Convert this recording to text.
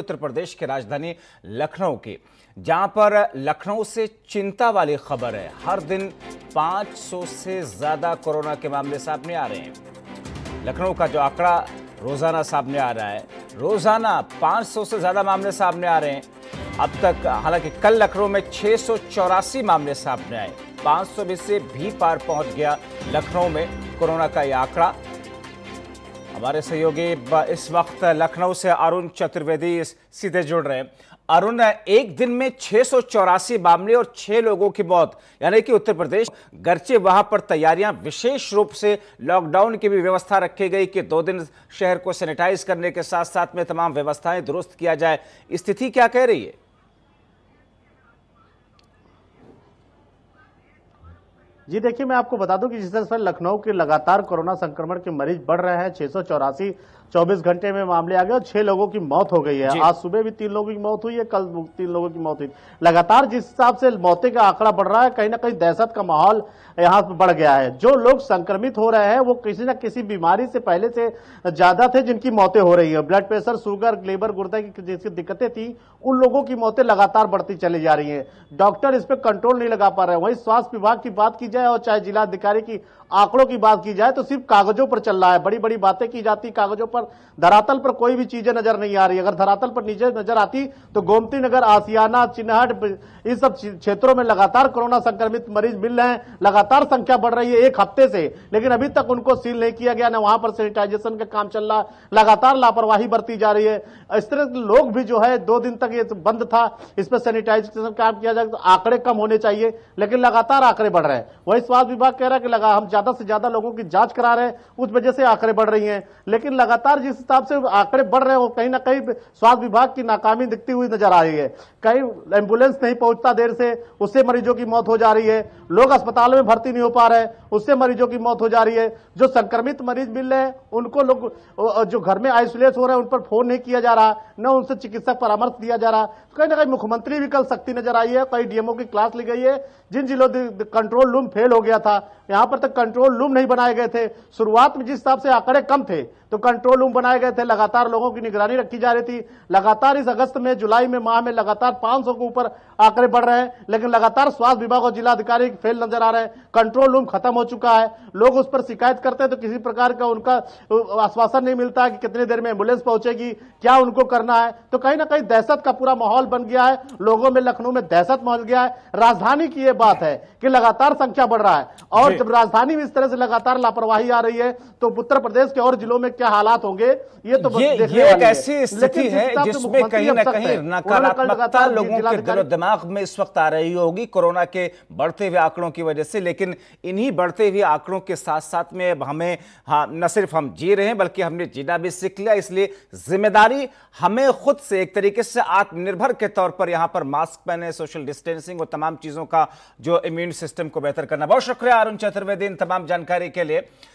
उत्तर प्रदेश की राजधानी लखनऊ की जहां पर लखनऊ से चिंता वाली खबर है हर दिन 500 से ज्यादा कोरोना के मामले सामने आ रहे हैं लखनऊ का जो आंकड़ा रोजाना सामने आ रहा है रोजाना 500 से ज्यादा मामले सामने आ रहे हैं अब तक हालांकि कल लखनऊ में छह मामले सामने आए 500 में से भी पार पहुंच गया लखनऊ में कोरोना का यह आंकड़ा हमारे सहयोगी इस वक्त लखनऊ से अरुण चतुर्वेदी सीधे जुड़ रहे हैं अरुण एक दिन में छह मामले और छह लोगों की मौत यानी कि उत्तर प्रदेश गर्चे वहां पर तैयारियां विशेष रूप से लॉकडाउन की भी व्यवस्था रखी गई कि दो दिन शहर को सैनिटाइज करने के साथ साथ में तमाम व्यवस्थाएं दुरुस्त किया जाए स्थिति क्या कह रही है जी देखिए मैं आपको बता दूं कि जिस तरह से लखनऊ के लगातार कोरोना संक्रमण के मरीज बढ़ रहे हैं छह सौ चौरासी चौबीस घंटे में मामले आ गए और छह लोगों की मौत हो गई है आज सुबह भी तीन लोगों की मौत हुई है कल तीन लोगों की मौत हुई लगातार जिस हिसाब से मौतें का आंकड़ा बढ़ रहा है कहीं ना कहीं दहशत का माहौल यहाँ पर बढ़ गया है जो लोग संक्रमित हो रहे हैं वो किसी न किसी बीमारी से पहले से ज्यादा थे जिनकी मौतें हो रही है ब्लड प्रेशर शुगर लेबर गुर्दा की जिसकी दिक्कतें थी उन लोगों की मौतें लगातार बढ़ती चली जा रही है डॉक्टर इस पर कंट्रोल नहीं लगा पा रहे वही स्वास्थ्य विभाग की बात की जाए और चाहे जिलाधिकारी की आंकड़ों की बात की जाए तो सिर्फ कागजों पर चल रहा है बड़ी बड़ी बातें की जाती कागजों पर धरातल पर कोई भी चीजें नजर नहीं आ रही अगर धरातल पर नीचे नजर आती तो गोमती नगर आसियाना चिन्हट इन सब क्षेत्रों में लगातार कोरोना संक्रमित मरीज मिल रहे हैं लगातार संख्या बढ़ रही है एक हफ्ते से लेकिन अभी तक उनको सील नहीं किया गया ना वहां पर सैनिटाइजेशन का काम चल रहा लगातार लापरवाही बरती जा रही है इस तरह लोग भी जो है दो दिन तक ये बंद था इस पर सैनिटाइजेशन काम किया जाए तो आंकड़े कम होने चाहिए लेकिन लगातार आंकड़े बढ़ रहे हैं वही स्वास्थ्य विभाग कह रहा है कि लगा हम ज्यादा से ज्यादा लोगों की जांच करा रहे हैं उस वजह से आंकड़े बढ़ रही हैं लेकिन लगातार जिस हिसाब से आंकड़े बढ़ रहे हैं वो कहीं ना कहीं स्वास्थ्य विभाग की नाकामी दिखती हुई नजर आ रही है कहीं एम्बुलेंस नहीं पहुंचता देर से उससे मरीजों की मौत हो जा रही है लोग अस्पताल में भर्ती नहीं हो पा रहे उससे मरीजों की मौत हो जा रही है जो संक्रमित मरीज मिल रहे हैं उनको लोग जो घर में आइसोलेट हो रहे हैं उन पर फोन नहीं किया जा रहा न उनसे चिकित्सक परामर्श दिया जा रहा तो कहीं ना कहीं मुख्यमंत्री भी कल सख्ती नजर आई है कई डीएमओ की क्लास ली गई है जिन जिलों कंट्रोल रूम फेल हो गया था यहां पर तक कंट्रोल रूम नहीं बनाए गए थे शुरुआत में जिस हिसाब से आंकड़े कम थे तो कंट्रोल रूम बनाए गए थे लगातार लोगों की निगरानी रखी जा रही थी लगातार इस अगस्त में जुलाई में माह में लगातार 500 के ऊपर आंकड़े बढ़ रहे हैं लेकिन लगातार स्वास्थ्य विभाग और जिलाधिकारी फेल नजर आ रहे हैं कंट्रोल रूम खत्म हो चुका है लोग उस पर शिकायत करते हैं तो किसी प्रकार का उनका आश्वासन नहीं मिलता कि कितनी देर में एम्बुलेंस पहुंचेगी क्या उनको करना है तो कहीं ना कहीं दहशत का पूरा माहौल बन गया है लोगों में लखनऊ में दहशत मच गया है राजधानी की यह बात है कि लगातार संख्या बढ़ रहा है और जब राजधानी में इस तरह से लगातार लापरवाही आ रही है तो उत्तर प्रदेश के और जिलों में क्या हालात होंगे ये तो ये, ये एक ऐसी स्थिति है जिसमें कहीं ना कहीं नकारात्मकता लोगों के दिलो दिमाग में इस वक्त आ रही होगी कोरोना के बढ़ते हुए आंकड़ों की वजह से लेकिन इन्हीं बढ़ते हुए आंकड़ों के साथ साथ में हमें हाँ, न सिर्फ हम जी रहे हैं बल्कि हमने जीना भी सीख लिया इसलिए जिम्मेदारी हमें खुद से एक तरीके से आत्मनिर्भर के तौर पर यहाँ पर मास्क पहने सोशल डिस्टेंसिंग और तमाम चीजों का जो इम्यून सिस्टम को बेहतर करना बहुत शुक्रिया अरुण चतुर्वेदी इन तमाम जानकारी के लिए